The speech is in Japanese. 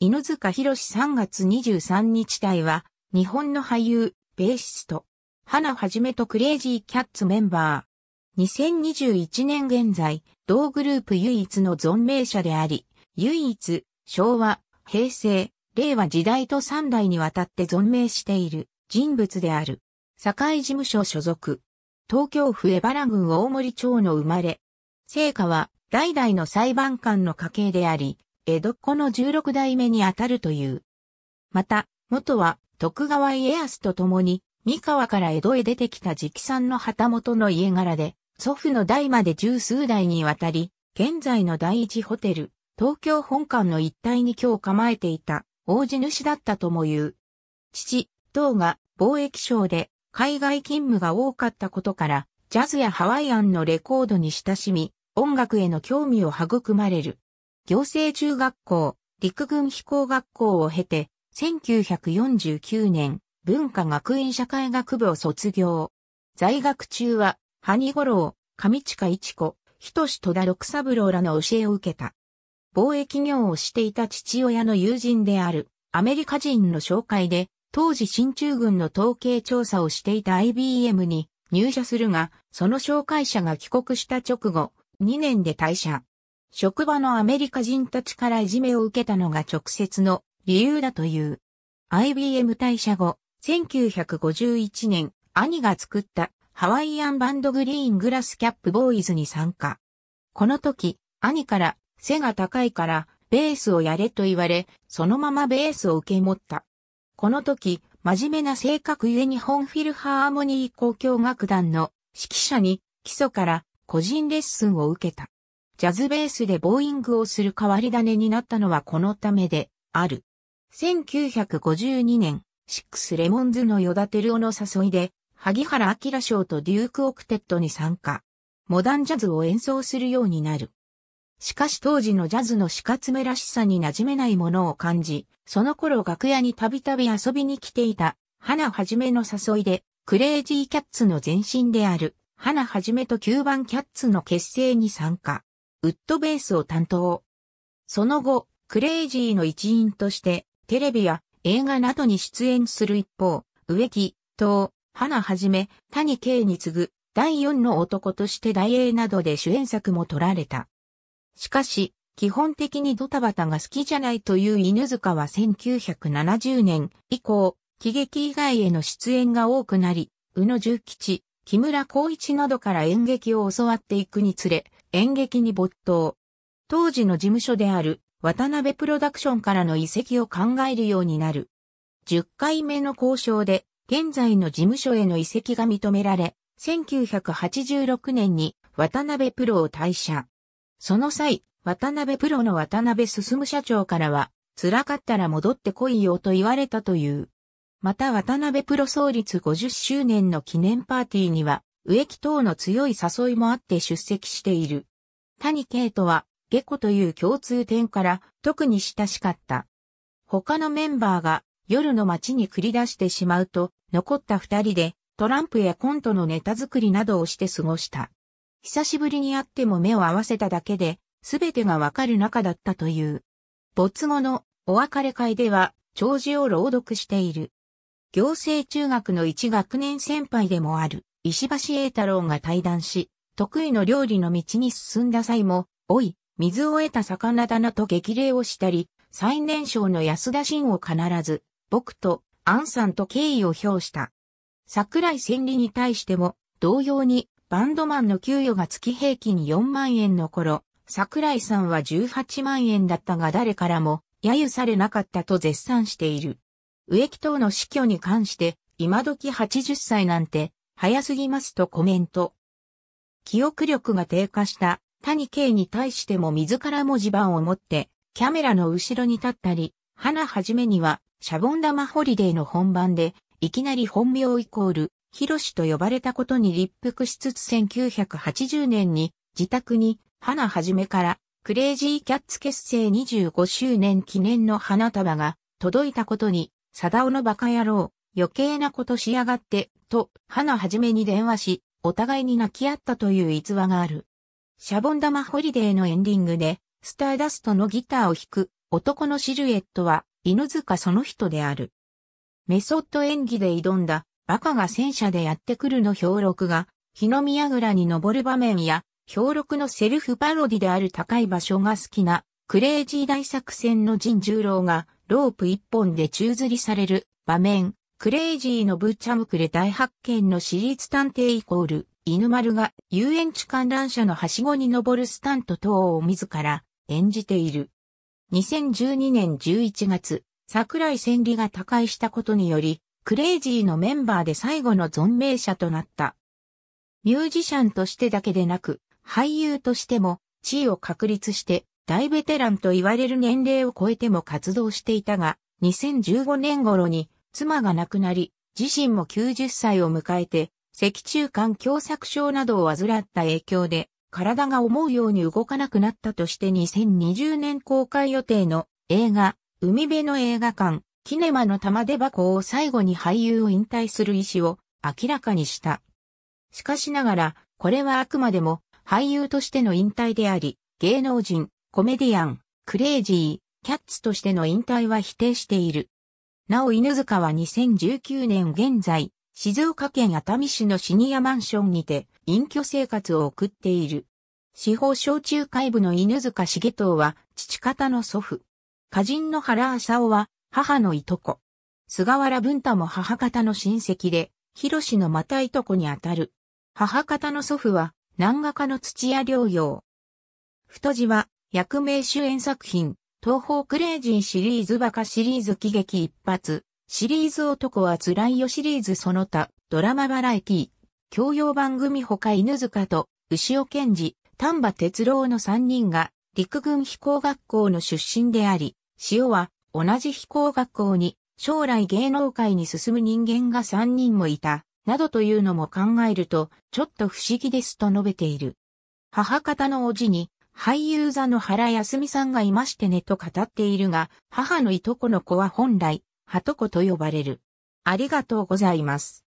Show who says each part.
Speaker 1: 犬塚博3月23日隊は、日本の俳優、ベーシスト、花はじめとクレイジーキャッツメンバー。2021年現在、同グループ唯一の存命者であり、唯一、昭和、平成、令和時代と3代にわたって存命している人物である。堺事務所所属。東京府江原郡大森町の生まれ。成果は、代々の裁判官の家系であり、江戸っ子の16代目にあたるという。また、元は徳川家康と共に、三河から江戸へ出てきた直参の旗本の家柄で、祖父の代まで十数代にわたり、現在の第一ホテル、東京本館の一帯に今日構えていた、大地主だったとも言う。父、等が貿易商で海外勤務が多かったことから、ジャズやハワイアンのレコードに親しみ、音楽への興味を育まれる。行政中学校、陸軍飛行学校を経て、1949年、文化学院社会学部を卒業。在学中は、萩五郎、上近一子、仁戸田六三郎らの教えを受けた。貿易業をしていた父親の友人である、アメリカ人の紹介で、当時進駐軍の統計調査をしていた IBM に入社するが、その紹介者が帰国した直後、2年で退社。職場のアメリカ人たちからいじめを受けたのが直接の理由だという。IBM 退社後、1951年、兄が作ったハワイアンバンドグリーングラスキャップボーイズに参加。この時、兄から背が高いからベースをやれと言われ、そのままベースを受け持った。この時、真面目な性格ゆえ日本フィルハーモニー交響楽団の指揮者に基礎から個人レッスンを受けた。ジャズベースでボーイングをする変わり種になったのはこのためである。1952年、シックスレモンズのヨダテルオの誘いで、萩原明賞とデュークオクテットに参加。モダンジャズを演奏するようになる。しかし当時のジャズの死活目らしさに馴染めないものを感じ、その頃楽屋にたびたび遊びに来ていた、花はじめの誘いで、クレイジーキャッツの前身である、花はじめと9番キャッツの結成に参加。ウッドベースを担当。その後、クレイジーの一員として、テレビや映画などに出演する一方、植木、東、花はじめ、谷圭に次ぐ、第4の男として大英などで主演作も撮られた。しかし、基本的にドタバタが好きじゃないという犬塚は1970年以降、喜劇以外への出演が多くなり、宇野重吉、木村光一などから演劇を教わっていくにつれ、演劇に没頭。当時の事務所である渡辺プロダクションからの遺跡を考えるようになる。10回目の交渉で現在の事務所への遺跡が認められ、1986年に渡辺プロを退社。その際、渡辺プロの渡辺進社長からは、辛かったら戻ってこいよと言われたという。また渡辺プロ創立50周年の記念パーティーには、植木等の強い誘いもあって出席している。谷圭とは、下戸という共通点から特に親しかった。他のメンバーが夜の街に繰り出してしまうと、残った二人でトランプやコントのネタ作りなどをして過ごした。久しぶりに会っても目を合わせただけで、すべてがわかる仲だったという。没後のお別れ会では、長寿を朗読している。行政中学の一学年先輩でもある、石橋栄太郎が対談し、得意の料理の道に進んだ際も、おい、水を得た魚だなと激励をしたり、最年少の安田真を必ず、僕と、アンさんと敬意を表した。桜井千里に対しても、同様に、バンドマンの給与が月平均4万円の頃、桜井さんは18万円だったが誰からも、揶揄されなかったと絶賛している。植木等の死去に関して、今時80歳なんて、早すぎますとコメント。記憶力が低下した谷圭に対しても自ら文字盤を持ってキャメラの後ろに立ったり、花はじめにはシャボン玉ホリデーの本番でいきなり本名イコールヒロシと呼ばれたことに立腹しつつ1980年に自宅に花はじめからクレイジーキャッツ結成25周年記念の花束が届いたことに、サダオのバカ野郎、余計なことしやがってと、花はじめに電話し、お互いに泣き合ったという逸話がある。シャボン玉ホリデーのエンディングで、スターダストのギターを弾く男のシルエットは犬塚その人である。メソッド演技で挑んだバカが戦車でやってくるの表録が、日の宮倉に登る場面や、表録のセルフパロディである高い場所が好きな、クレイジー大作戦の陣十郎が、ロープ一本で宙吊りされる場面、クレイジーのブーチャムクレ大発見の私立探偵イコール、犬丸が遊園地観覧車のはしごに登るスタント等を自ら演じている。2012年11月、桜井千里が他界したことにより、クレイジーのメンバーで最後の存命者となった。ミュージシャンとしてだけでなく、俳優としても地位を確立して大ベテランと言われる年齢を超えても活動していたが、2015年頃に妻が亡くなり、自身も90歳を迎えて、脊柱管狭窄症などを患った影響で、体が思うように動かなくなったとして2020年公開予定の映画、海辺の映画館、キネマの玉出箱を最後に俳優を引退する意思を明らかにした。しかしながら、これはあくまでも俳優としての引退であり、芸能人、コメディアン、クレイジー、キャッツとしての引退は否定している。なお犬塚は2019年現在、静岡県熱海市のシニアマンションにて隠居生活を送っている。司法小中会部の犬塚重藤は父方の祖父。歌人の原浅尾は母のいとこ。菅原文太も母方の親戚で、広志のまたいとこにあたる。母方の祖父は、南画家の土屋良洋。太字は、役名主演作品、東方クレイジーシリーズバカシリーズ喜劇一発、シリーズ男は辛いよシリーズその他、ドラマバラエティ、教養番組他犬塚と、牛尾健二、丹波哲郎の3人が、陸軍飛行学校の出身であり、塩は、同じ飛行学校に、将来芸能界に進む人間が3人もいた、などというのも考えると、ちょっと不思議ですと述べている。母方の叔父に、俳優座の原康美さんがいましてねと語っているが、母のいとこの子は本来、はとこと呼ばれる。ありがとうございます。